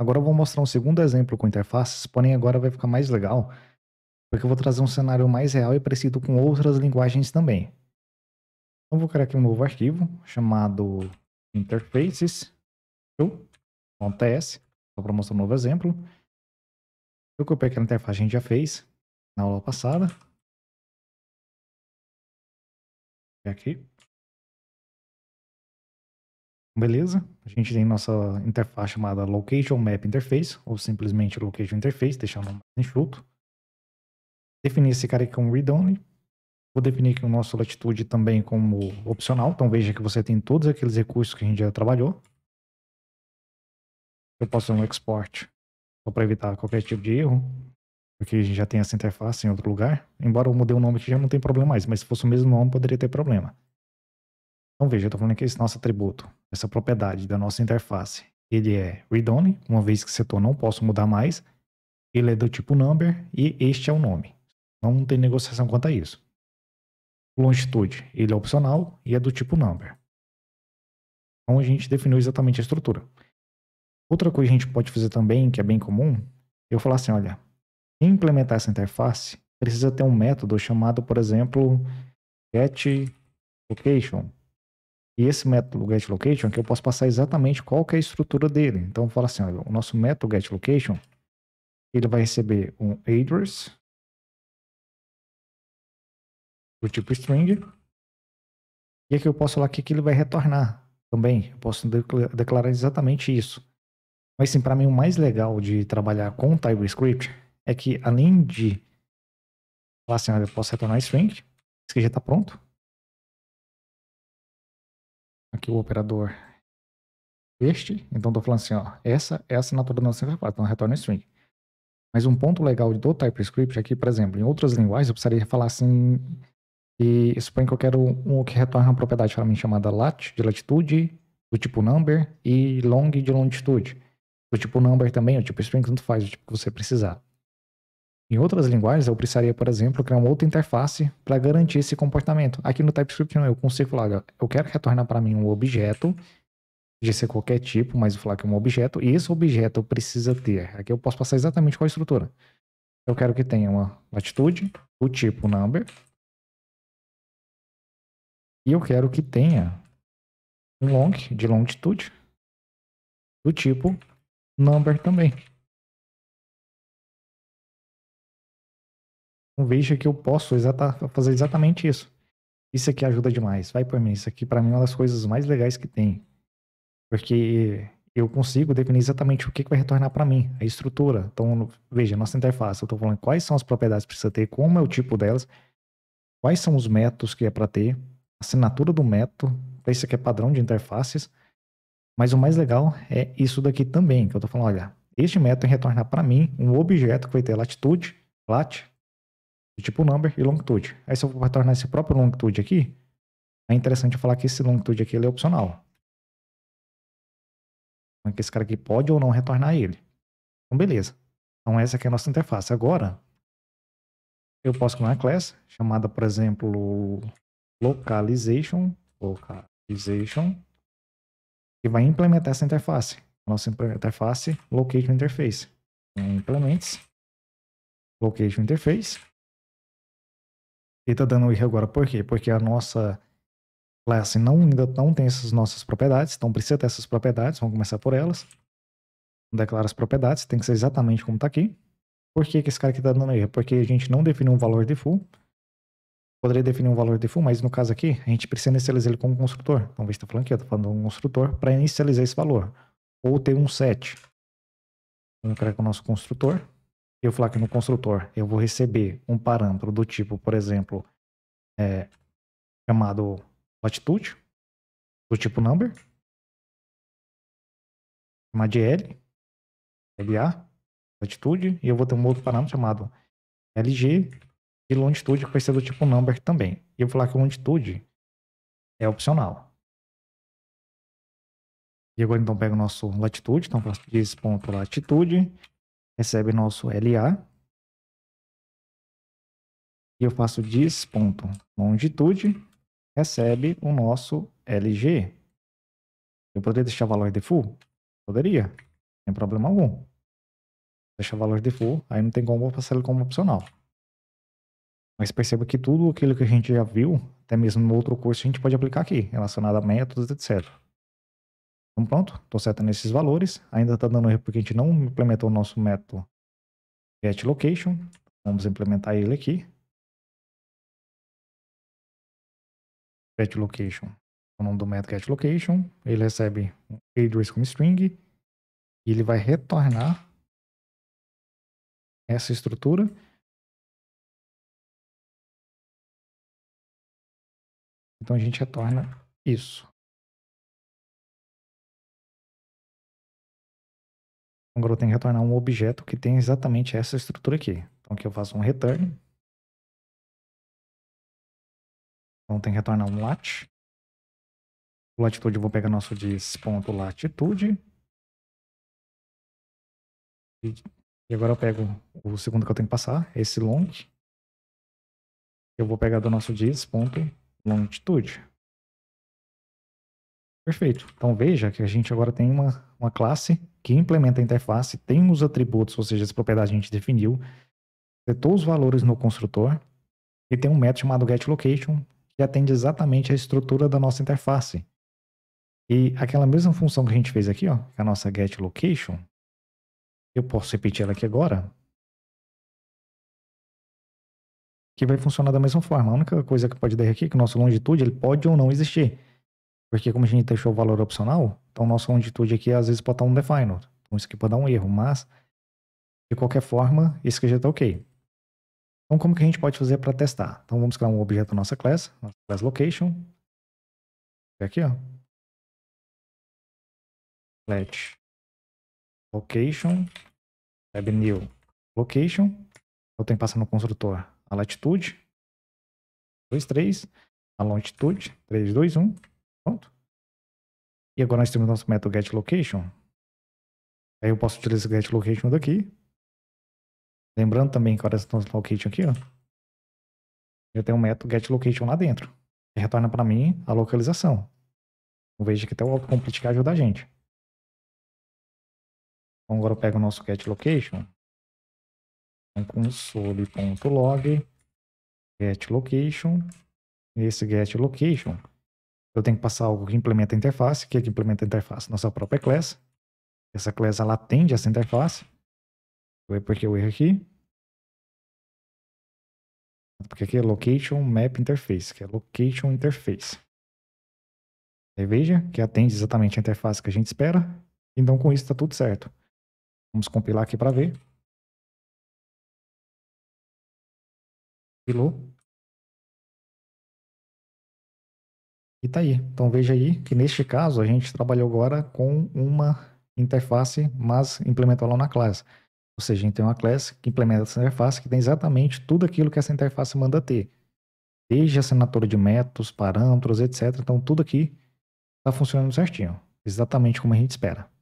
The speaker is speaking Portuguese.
Agora eu vou mostrar um segundo exemplo com interfaces, porém agora vai ficar mais legal, porque eu vou trazer um cenário mais real e parecido com outras linguagens também. Então vou criar aqui um novo arquivo chamado interfaces.ts, é só para mostrar um novo exemplo. Eu copiei aquela interface que a gente já fez na aula passada. aqui. Beleza? A gente tem nossa interface chamada Location Map Interface, ou simplesmente Location Interface, deixando mais enxuto. Definir esse cara aqui como read-only. Vou definir aqui o nosso latitude também como opcional, então veja que você tem todos aqueles recursos que a gente já trabalhou. Eu posso fazer um export, só para evitar qualquer tipo de erro, porque a gente já tem essa interface em outro lugar. Embora eu mudei o nome aqui, já não tem problema mais, mas se fosse o mesmo nome, poderia ter problema. Então veja, eu estou falando aqui esse nosso atributo essa propriedade da nossa interface, ele é read-only, uma vez que o setor não posso mudar mais, ele é do tipo number e este é o nome. Não tem negociação quanto a isso. Longitude, ele é opcional e é do tipo number. Então a gente definiu exatamente a estrutura. Outra coisa que a gente pode fazer também, que é bem comum, eu falar assim, olha, implementar essa interface, precisa ter um método chamado, por exemplo, get location, e esse método getLocation que eu posso passar exatamente qual que é a estrutura dele. Então, eu assim, olha, o nosso método getLocation, ele vai receber um address do tipo string. E aqui eu posso falar aqui que ele vai retornar também. Eu posso declarar exatamente isso. Mas sim, para mim o mais legal de trabalhar com TypeScript é que além de falar assim, olha, eu posso retornar string, isso aqui já está pronto, aqui o operador este, então estou falando assim, ó, essa é a assinatura da nossa interface, então retorna string. Mas um ponto legal do TypeScript é que, por exemplo, em outras linguagens eu precisaria falar assim, e suponho que eu quero um que retorne uma propriedade para mim chamada lat, de latitude, do tipo number, e long, de longitude. Do tipo number também, o tipo string, tanto faz o tipo que você precisar. Em outras linguagens, eu precisaria, por exemplo, criar uma outra interface para garantir esse comportamento. Aqui no TypeScript, não, eu consigo falar, eu quero retornar para mim um objeto, de ser qualquer tipo, mas vou falar que é um objeto, e esse objeto precisa ter, aqui eu posso passar exatamente qual é a estrutura. Eu quero que tenha uma latitude, o tipo number, e eu quero que tenha um long, de longitude, do tipo number também. veja que eu posso exata, fazer exatamente isso. Isso aqui ajuda demais, vai por mim. Isso aqui, para mim, é uma das coisas mais legais que tem. Porque eu consigo definir exatamente o que, que vai retornar para mim, a estrutura. Então, veja, nossa interface, eu estou falando quais são as propriedades que precisa ter, como é o tipo delas, quais são os métodos que é para ter, assinatura do método, isso aqui é padrão de interfaces. Mas o mais legal é isso daqui também, que eu estou falando, olha, este método retorna para mim um objeto que vai ter latitude, lat, tipo number e longitude. Aí se eu for retornar esse próprio longitude aqui, é interessante falar que esse longitude aqui ele é opcional. Então, que esse cara aqui pode ou não retornar ele. Então, beleza. Então, essa aqui é a nossa interface. Agora, eu posso criar uma classe chamada, por exemplo, localization, localization, que vai implementar essa interface. Nossa interface location interface. Então, Implements location interface. Ele está dando erro agora por quê? Porque a nossa classe não, ainda não tem essas nossas propriedades, então precisa ter essas propriedades, vamos começar por elas. Declara as propriedades, tem que ser exatamente como está aqui. Por que, que esse cara aqui está dando erro? Porque a gente não definiu um valor de full. Poderia definir um valor de full, mas no caso aqui, a gente precisa inicializar ele como construtor. Então, vê se está falando aqui, eu tô falando um construtor para inicializar esse valor. Ou ter um set. Vamos criar com é o nosso construtor eu falar que no construtor eu vou receber um parâmetro do tipo, por exemplo, é, chamado latitude, do tipo number, chamar de L, LA, latitude, e eu vou ter um outro parâmetro chamado LG e longitude, que vai ser do tipo number também. E eu vou falar que longitude é opcional. E agora então pega o nosso latitude, então faço ponto latitude, recebe nosso LA. E eu faço diz ponto longitude, recebe o nosso LG. Eu poderia deixar valor default? Poderia, sem problema algum. Deixar valor default, aí não tem como passar ele como opcional. Mas perceba que tudo aquilo que a gente já viu, até mesmo no outro curso, a gente pode aplicar aqui, relacionado a métodos, etc. Então pronto, estou setando esses valores. Ainda está dando erro porque a gente não implementou o nosso método getLocation. Vamos implementar ele aqui. getLocation. O nome do método é getLocation. Ele recebe um address como string. E ele vai retornar essa estrutura. Então a gente retorna isso. Agora eu tenho que retornar um objeto que tem exatamente essa estrutura aqui. Então aqui eu faço um return. Então tem que retornar um lat. latitude eu vou pegar nosso diz.latitude. E, e agora eu pego o segundo que eu tenho que passar, esse long. Eu vou pegar do nosso diz.longitude. Perfeito. Então veja que a gente agora tem uma, uma classe que implementa a interface, tem os atributos, ou seja, as propriedades que a gente definiu, setou os valores no construtor e tem um método chamado getLocation que atende exatamente a estrutura da nossa interface. E aquela mesma função que a gente fez aqui, ó, é a nossa getLocation, eu posso repetir ela aqui agora, que vai funcionar da mesma forma. A única coisa que pode dar aqui é que o nosso longitude ele pode ou não existir. Porque como a gente deixou o valor opcional, então nossa longitude aqui às vezes pode estar um definer. Então isso aqui pode dar um erro, mas de qualquer forma, isso aqui já está ok. Então como que a gente pode fazer para testar? Então vamos criar um objeto nossa classe, nossa location. Aqui, ó. Let location, web new location. Eu tenho que passar no construtor a latitude, 2, 3, a longitude, 3, 2, 1 Pronto. E agora nós temos nosso método getLocation. Aí eu posso utilizar o getLocation daqui. Lembrando também que agora essa location aqui, ó. Eu tenho um método getLocation lá dentro. Que retorna para mim a localização. Veja que até o autocomplete que ajuda a gente. Então agora eu pego o nosso getLocation. Então, console.log getLocation. Esse getLocation eu tenho que passar algo que implementa a interface. O que é que implementa a interface? Nossa própria class. Essa class, ela atende essa interface. Porque eu erro aqui. Porque aqui é location map interface, que é location interface. Aí veja que atende exatamente a interface que a gente espera. Então com isso está tudo certo. Vamos compilar aqui para ver. Compilou. E tá aí. Então veja aí que neste caso a gente trabalhou agora com uma interface, mas implementou lá na classe. Ou seja, a gente tem uma classe que implementa essa interface que tem exatamente tudo aquilo que essa interface manda ter. Desde assinatura de métodos, parâmetros, etc. Então tudo aqui está funcionando certinho. Exatamente como a gente espera.